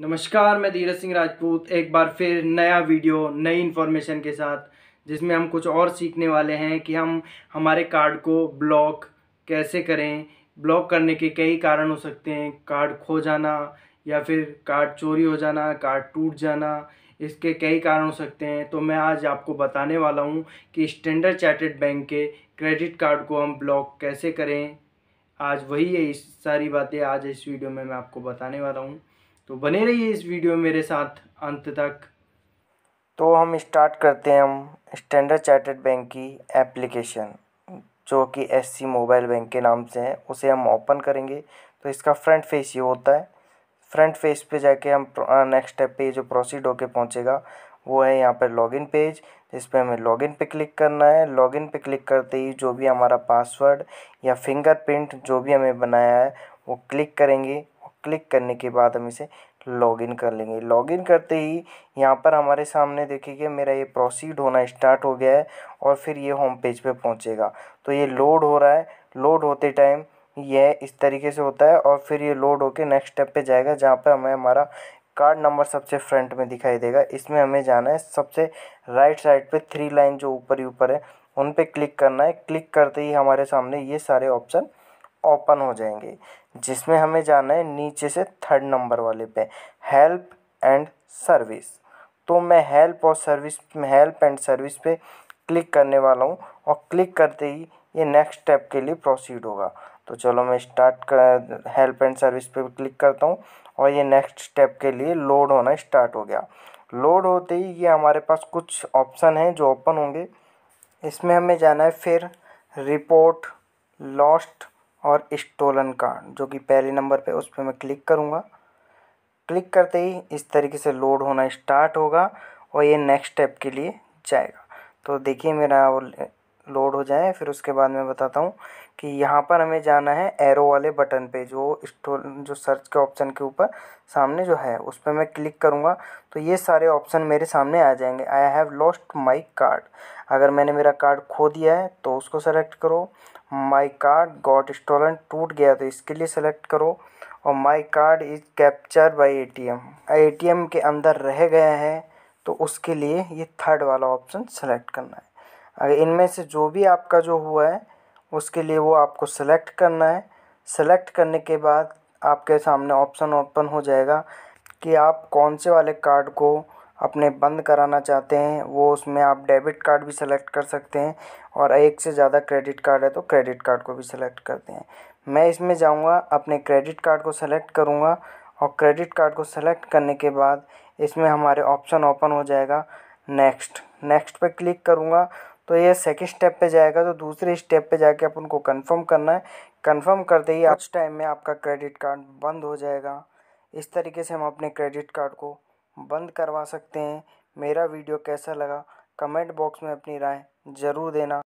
नमस्कार मैं धीरज सिंह राजपूत एक बार फिर नया वीडियो नई इन्फॉर्मेशन के साथ जिसमें हम कुछ और सीखने वाले हैं कि हम हमारे कार्ड को ब्लॉक कैसे करें ब्लॉक करने के कई कारण हो सकते हैं कार्ड खो जाना या फिर कार्ड चोरी हो जाना कार्ड टूट जाना इसके कई कारण हो सकते हैं तो मैं आज आपको बताने वाला हूँ कि स्टैंडर्ड चार्टेड बैंक के क्रेडिट कार्ड को हम ब्लॉक कैसे करें आज वही है इस सारी बातें आज इस वीडियो में मैं आपको बताने वाला हूँ तो बने रहिए इस वीडियो मेरे साथ अंत तक तो हम स्टार्ट करते हैं हम स्टैंडर्ड चार्टर्ड बैंक की एप्लीकेशन जो कि एस मोबाइल बैंक के नाम से है उसे हम ओपन करेंगे तो इसका फ्रंट फेस ये होता है फ्रंट फेस पे जाके हम नेक्स्ट स्टेप पे जो प्रोसीड होके पहुँचेगा वो है यहाँ पर लॉगिन पेज जिस पर हमें लॉगिन पे क्लिक करना है लॉगिन पे क्लिक करते ही जो भी हमारा पासवर्ड या फिंगरप्रिंट जो भी हमें बनाया है वो क्लिक करेंगे क्लिक करने के बाद हम इसे लॉगिन कर लेंगे लॉगिन करते ही यहाँ पर हमारे सामने देखिए मेरा ये प्रोसीड होना स्टार्ट हो गया है और फिर ये होम पेज पे पहुँचेगा तो ये लोड हो रहा है लोड होते टाइम यह इस तरीके से होता है और फिर ये लोड होके नेक्स्ट स्टेप पे जाएगा जहाँ पर हमें हमारा कार्ड नंबर सबसे फ्रंट में दिखाई देगा इसमें हमें जाना है सबसे राइट साइड पे थ्री लाइन जो ऊपर ही ऊपर है उन पे क्लिक करना है क्लिक करते ही हमारे सामने ये सारे ऑप्शन ओपन हो जाएंगे जिसमें हमें जाना है नीचे से थर्ड नंबर वाले पे हेल्प एंड सर्विस तो मैं हेल्प और सर्विस हेल्प एंड सर्विस पे क्लिक करने वाला हूँ और क्लिक करते ही ये नेक्स्ट स्टेप के लिए प्रोसीड होगा तो चलो मैं स्टार्ट कर हेल्प एंड सर्विस पे क्लिक करता हूँ और ये नेक्स्ट स्टेप के लिए लोड होना स्टार्ट हो गया लोड होते ही ये हमारे पास कुछ ऑप्शन हैं जो ओपन होंगे इसमें हमें जाना है फिर रिपोर्ट लॉस्ट और स्टोलन कार्ड जो कि पहले नंबर पे उस पर मैं क्लिक करूँगा क्लिक करते ही इस तरीके से लोड होना स्टार्ट होगा और ये नेक्स्ट स्टेप के लिए जाएगा तो देखिए मेरा लोड हो जाएँ फिर उसके बाद मैं बताता हूँ कि यहाँ पर हमें जाना है एरो वाले बटन पे जो स्टोर जो सर्च के ऑप्शन के ऊपर सामने जो है उस पर मैं क्लिक करूँगा तो ये सारे ऑप्शन मेरे सामने आ जाएंगे I have lost my card अगर मैंने मेरा कार्ड खो दिया है तो उसको सेलेक्ट करो माई कार्ड गॉट स्टोलन टूट गया तो इसके लिए सेलेक्ट करो और my card is capture by A T M A T M के अंदर रह गया है तो उसके लिए ये थर्ड वाला ऑप्शन सेलेक्ट करना है इनमें से जो भी आपका जो हुआ है उसके लिए वो आपको सेलेक्ट करना है सेलेक्ट करने के बाद आपके सामने ऑप्शन ओपन हो जाएगा कि आप कौन से वाले कार्ड को अपने बंद कराना चाहते हैं वो उसमें आप डेबिट कार्ड भी सेलेक्ट कर सकते हैं और एक से ज़्यादा क्रेडिट कार्ड है तो क्रेडिट कार्ड को भी सेलेक्ट करते हैं मैं इसमें जाऊंगा अपने क्रेडिट कार्ड को सेलेक्ट करूंगा और क्रेडिट कार्ड को सेलेक्ट करने के बाद इसमें हमारे ऑप्शन ओपन हो जाएगा नेक्स्ट नेक्स्ट पर क्लिक करूँगा तो ये सेकंड स्टेप पे जाएगा तो दूसरे स्टेप पे जाके अपन को कंफर्म करना है कंफर्म करते ही आज टाइम में आपका क्रेडिट कार्ड बंद हो जाएगा इस तरीके से हम अपने क्रेडिट कार्ड को बंद करवा सकते हैं मेरा वीडियो कैसा लगा कमेंट बॉक्स में अपनी राय ज़रूर देना